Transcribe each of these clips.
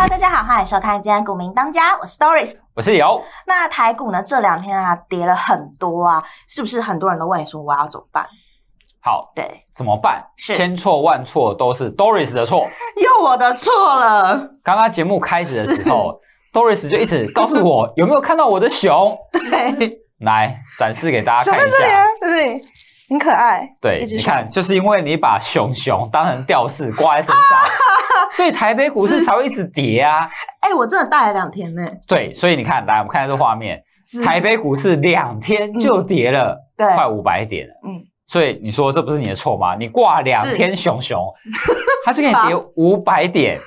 Hello，大家好，欢迎收看今天《股民当家》，我是 Doris，我是尤。那台股呢，这两天啊，跌了很多啊，是不是很多人都问说我要怎么办？好，对，怎么办？千错万错都是 Doris 的错，又我的错了。刚刚节目开始的时候，Doris 就一直告诉我 有没有看到我的熊，对，来展示给大家看一下，对，很可爱，对，你看，就是因为你把熊熊当成吊饰挂在身上。所以台北股市才会一直跌啊！哎，我真的带了两天呢。对，所以你看来，我们看这画面，台北股市两天就跌了，快五百点了。嗯，所以你说这不是你的错吗？你挂两天熊熊，它就给你 跌五百点，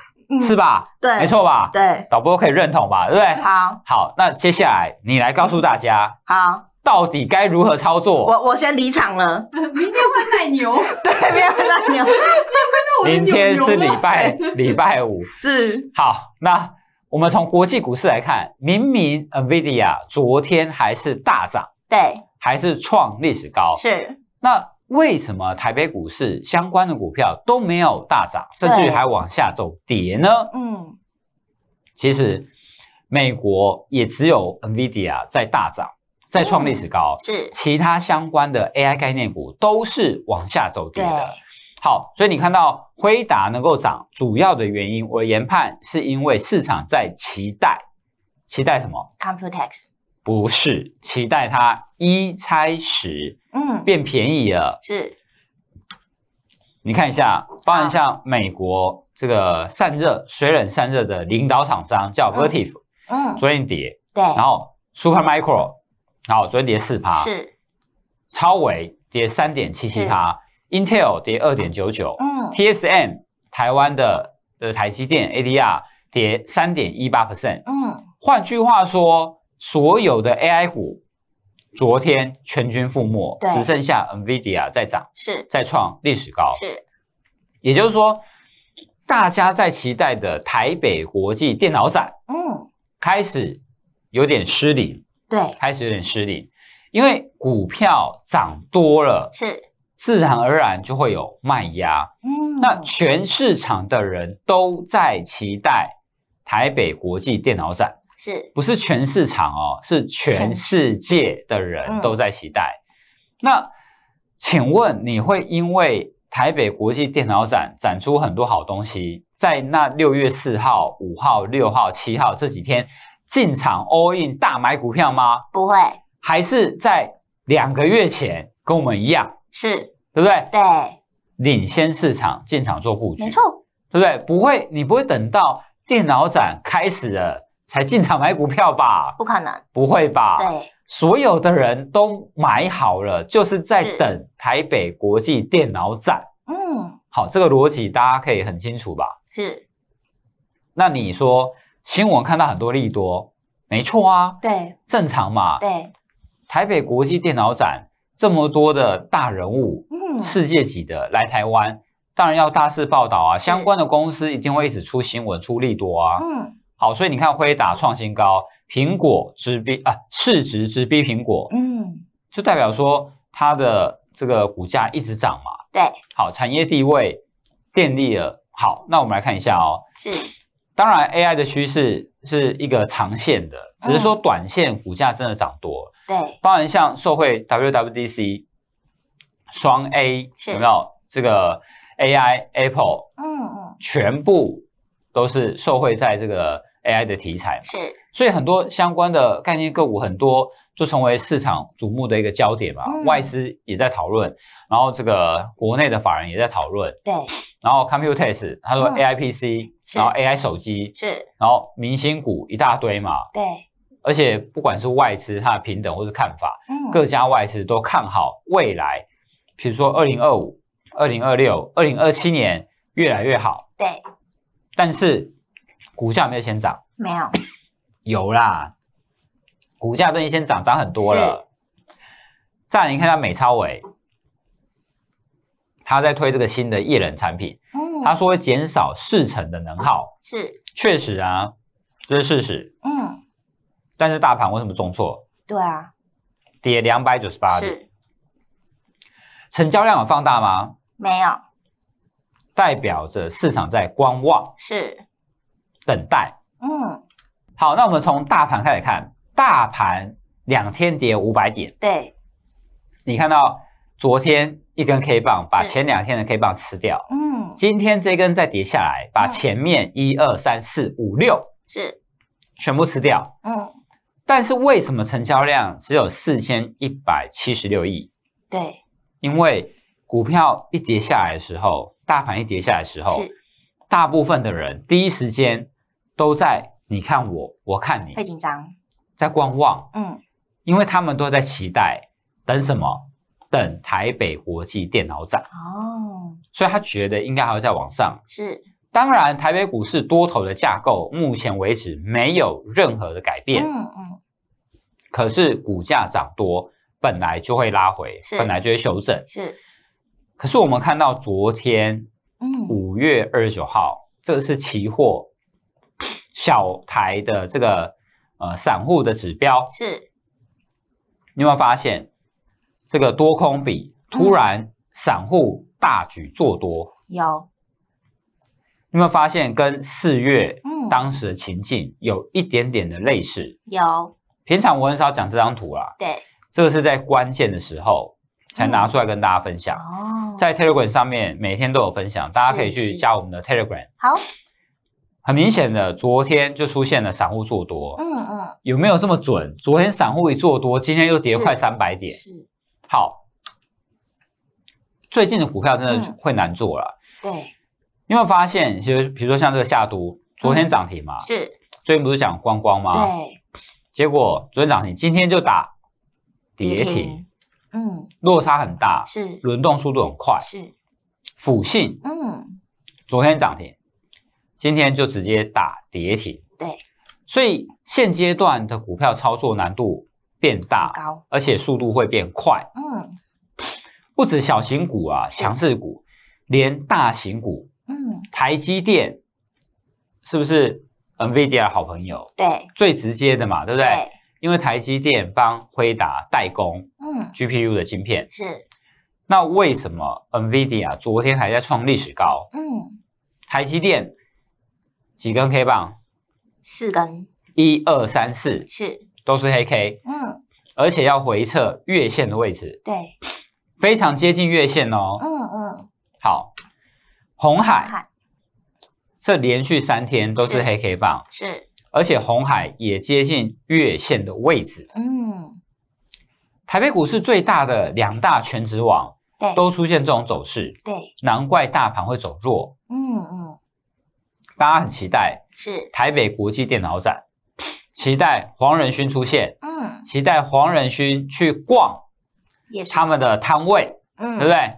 是吧？对，没错吧？对，导播可以认同吧？对不对？好，好，那接下来你来告诉大家，好，到底该如何操作？我我先离场了，明天会再牛。对，明天会再牛。明天是礼拜 礼拜五，是好。那我们从国际股市来看，明明 NVIDIA 昨天还是大涨，对，还是创历史高。是那为什么台北股市相关的股票都没有大涨，甚至还往下走跌呢？嗯，其实美国也只有 NVIDIA 在大涨，在创历史高，是其他相关的 AI 概念股都是往下走跌的。好，所以你看到辉达能够涨，主要的原因我研判是因为市场在期待，期待什么？Computex 不是，期待它一拆十，嗯，变便宜了。是，你看一下，包含像美国这个散热水冷散热的领导厂商叫 Vertiv，嗯，昨天跌，对，然后 Supermicro，然后昨天跌四趴，是，超微跌三点七七趴。Intel 跌二点九九，嗯，TSM 台湾的的台积电 ADR 跌三点一八 percent，嗯，换句话说，所有的 AI 股昨天全军覆没，只剩下 Nvidia 在涨，是，在创历史高，是。也就是说，大家在期待的台北国际电脑展，嗯，开始有点失灵，对，开始有点失灵，因为股票涨多了，是。自然而然就会有卖压。嗯，那全市场的人都在期待台北国际电脑展，是不是全市场哦？是全世界的人都在期待。那请问你会因为台北国际电脑展展出很多好东西，在那六月四号、五号、六号、七号这几天进场 all in 大买股票吗？不会，还是在两个月前跟我们一样。是对不对？对，领先市场进场做布局，没错，对不对？不会，你不会等到电脑展开始了才进场买股票吧？不可能，不会吧？对，所有的人都买好了，就是在等台北国际电脑展。嗯，好，这个逻辑大家可以很清楚吧？是。那你说新闻看到很多利多，没错啊，对，正常嘛，对，台北国际电脑展。这么多的大人物，世界级的来台湾，当然要大肆报道啊！相关的公司一定会一直出新闻、出力多啊！嗯，好，所以你看辉达创新高，苹果直逼啊，市值直逼苹果，嗯，就代表说它的这个股价一直涨嘛？对，好，产业地位电力了。好，那我们来看一下哦，是，当然 AI 的趋势是一个长线的，只是说短线股价真的涨多。对，包含像受惠 W W D C 双 A 有没有这个 A I Apple 嗯嗯，全部都是受惠在这个 A I 的题材是，所以很多相关的概念个股很多就成为市场瞩目的一个焦点嘛，外资也在讨论，然后这个国内的法人也在讨论对，然后 Computex 他说 A I P C 然后 A I 手机是，然后明星股一大堆嘛对。而且不管是外资它的平等或是看法，各家外资都看好未来，比如说二零二五、二零二六、二零二七年越来越好。对，但是股价没有先涨？没有。有啦，股价都已经先涨涨很多了。再你看看美超伟，他在推这个新的液冷产品，他说会减少四成的能耗。是，确实啊，这是事实。嗯。但是大盘为什么重挫？对啊，跌两百九十八点，成交量有放大吗？没有，代表着市场在观望，是等待。嗯，好，那我们从大盘开始看，大盘两天跌五百点，对，你看到昨天一根 K 棒把前两天的 K 棒吃掉，嗯，今天这根再跌下来，把前面一二三四五六是全部吃掉，嗯。但是为什么成交量只有四千一百七十六亿？对，因为股票一跌下来的时候，大盘一跌下来的时候，大部分的人第一时间都在你看我，我看你，会紧张，在观望，嗯，因为他们都在期待，等什么？等台北国际电脑展哦，所以他觉得应该还会再往上，是。当然，台北股市多头的架构，目前为止没有任何的改变。嗯嗯。可是股价涨多，本来就会拉回，本来就会修正。是。可是我们看到昨天，嗯，五月二十九号，这个是期货小台的这个呃散户的指标。是。有没有发现这个多空比突然散户大举做多？有。有没有发现跟四月当时的情境有一点点的类似？有。平常我很少讲这张图啦。对。这个是在关键的时候才拿出来跟大家分享。哦。在 Telegram 上面每天都有分享，大家可以去加我们的 Telegram。好。很明显的，昨天就出现了散户做多。嗯嗯。有没有这么准？昨天散户一做多，今天又跌快三百点。是。好。最近的股票真的会难做了。对。有没有发现？其实，比如说像这个夏都，昨天涨停嘛，是最近不是讲光光吗？对。结果昨天涨停，今天就打跌停，嗯，落差很大，是轮动速度很快，是。辅信，嗯，昨天涨停，今天就直接打跌停，对。所以现阶段的股票操作难度变大，高，而且速度会变快，嗯。不止小型股啊，强势股，连大型股。嗯，台积电是不是 Nvidia 好朋友？对，最直接的嘛，对不对？对。因为台积电帮辉达代工，嗯，GPU 的晶片是。那为什么 Nvidia 昨天还在创历史高？嗯，台积电几根 K 棒？四根。一二三四是，都是黑 K。嗯。而且要回测月线的位置。对。非常接近月线哦。嗯嗯。好。红海，这连续三天都是黑 K 棒，是，而且红海也接近月线的位置。嗯，台北股市最大的两大全职网，都出现这种走势，对，难怪大盘会走弱。嗯嗯，大家很期待，是台北国际电脑展，期待黄仁勋出现，嗯，期待黄仁勋去逛他们的摊位，嗯，对不对？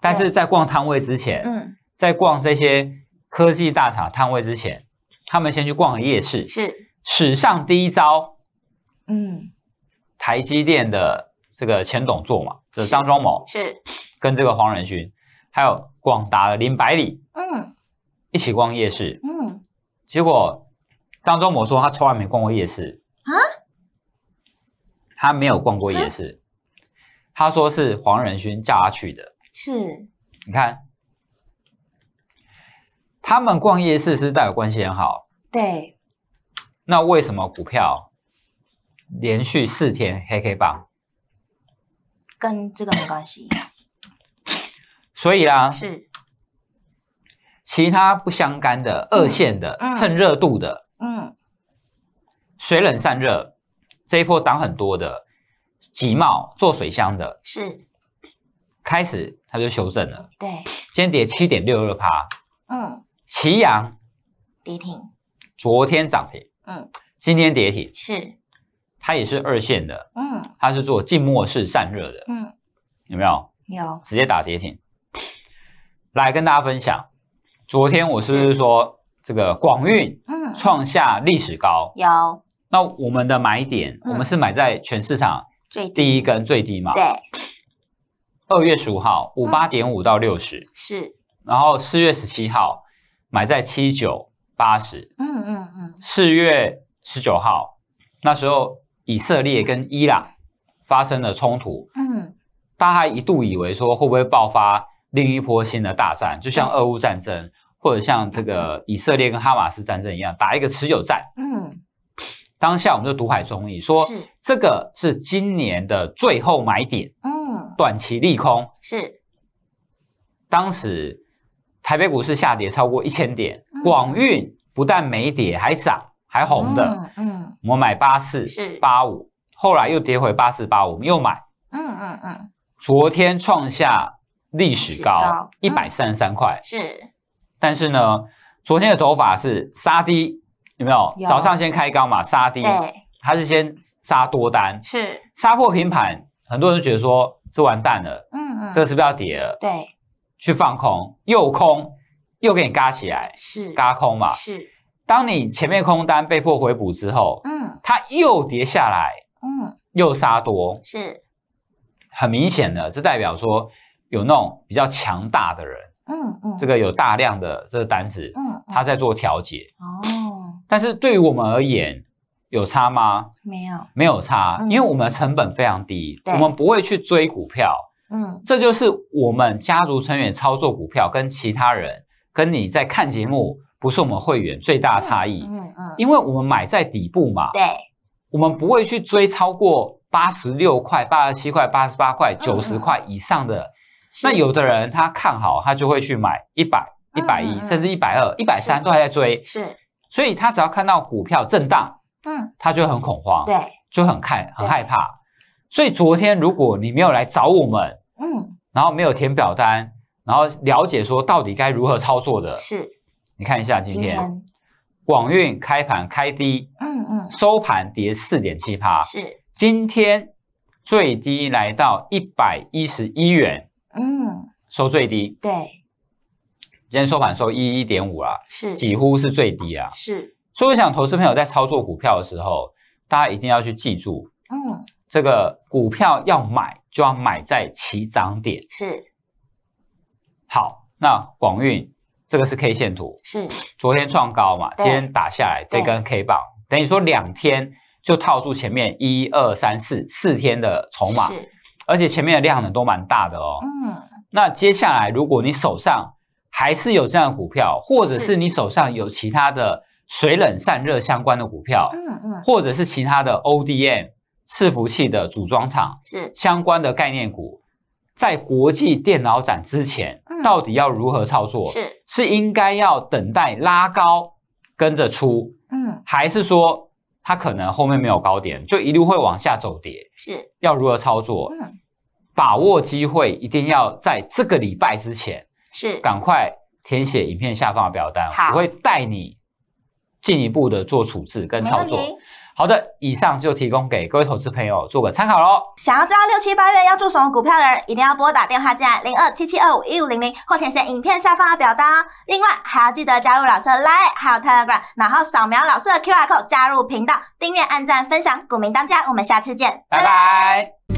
但是在逛摊位之前，嗯。在逛这些科技大厂摊位之前，他们先去逛夜市，是史上第一招，嗯，台积电的这个前董座嘛，就张忠谋，是跟这个黄仁勋，还有广达的林百里，嗯，一起逛夜市。嗯，结果张忠谋说他从来没逛过夜市啊，他没有逛过夜市，他说是黄仁勋叫他去的。是，你看。他们逛夜市是代表关系很好，对。那为什么股票连续四天黑黑棒？跟这个没关系。所以啦，是其他不相干的二线的，趁热度的，嗯，水冷散热这一波涨很多的，集贸做水箱的，是开始它就修正了，对，今天跌七点六二趴，嗯。奇阳跌停，昨天涨停，嗯，今天跌停，是，它也是二线的，嗯，它是做静默式散热的，嗯，有没有？有，直接打跌停，来跟大家分享，昨天我是说这个广运，嗯，创下历史高，有，那我们的买点，我们是买在全市场最低一根最低嘛，对，二月十五号五八点五到六十，是，然后四月十七号。买在七九八十，嗯嗯嗯，四月十九号，那时候以色列跟伊朗发生了冲突，嗯，大家一度以为说会不会爆发另一波新的大战，就像俄乌战争或者像这个以色列跟哈马斯战争一样，打一个持久战，嗯，当下我们就独海中意说，是这个是今年的最后买点，嗯，短期利空是，当时。台北股市下跌超过一千点，广运不但没跌还涨还红的，嗯，我们买八四八五，后来又跌回八四八五，我们又买，嗯嗯嗯，昨天创下历史高一百三十三块，是，但是呢，昨天的走法是杀低，有没有？早上先开高嘛，杀低，它是先杀多单？是，杀破平盘，很多人觉得说这完蛋了，嗯嗯，这个是不是要跌了？对。去放空，又空又给你嘎起来，是嘎空嘛？是。当你前面空单被迫回补之后，嗯，它又跌下来，嗯，又杀多，是，很明显的，这代表说有那种比较强大的人，嗯嗯，这个有大量的这个单子，嗯，他在做调节，哦。但是对于我们而言，有差吗？没有，没有差，因为我们的成本非常低，我们不会去追股票。嗯，这就是我们家族成员操作股票跟其他人、跟你在看节目，不是我们会员最大差异。嗯嗯，因为我们买在底部嘛，对，我们不会去追超过八十六块、八十七块、八十八块、九十块以上的。那有的人他看好，他就会去买一百、一百一，甚至一百二、一百三都还在追。是，所以他只要看到股票震荡，嗯，他就很恐慌，对，就很看很害怕。所以昨天如果你没有来找我们。嗯，然后没有填表单，然后了解说到底该如何操作的。是，你看一下今天，广运开盘开低，嗯嗯，收盘跌四点七八。是，今天最低来到一百一十一元。嗯，收最低。对，今天收盘收一一点五啊，是，几乎是最低啊。是，所以我想，投资朋友在操作股票的时候，大家一定要去记住，嗯，这个股票要买。就要买在起涨点，是。好，那广运这个是 K 线图，是。昨天创高嘛，今天打下来这根 K 棒，等于说两天就套住前面一二三四四天的筹码，而且前面的量能都蛮大的哦，嗯。那接下来如果你手上还是有这样股票，或者是你手上有其他的水冷散热相关的股票，嗯嗯，或者是其他的 ODM。伺服器的组装厂是相关的概念股，在国际电脑展之前，到底要如何操作？是是应该要等待拉高跟着出，嗯，还是说它可能后面没有高点，就一路会往下走跌？是，要如何操作？把握机会一定要在这个礼拜之前，是赶快填写影片下方的表单，我会带你进一步的做处置跟操作。好的，以上就提供给各位投资朋友做个参考喽。想要知道六七八月要做什么股票的人，一定要拨打电话进来零二七七二五一五零零，或填写影片下方的表单哦。另外，还要记得加入老师的 Line 还有 Telegram，然后扫描老师的 QR code 加入频道，订阅、按赞、分享，股民当家，我们下次见，拜拜。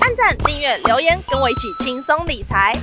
按赞、订阅、留言，跟我一起轻松理财。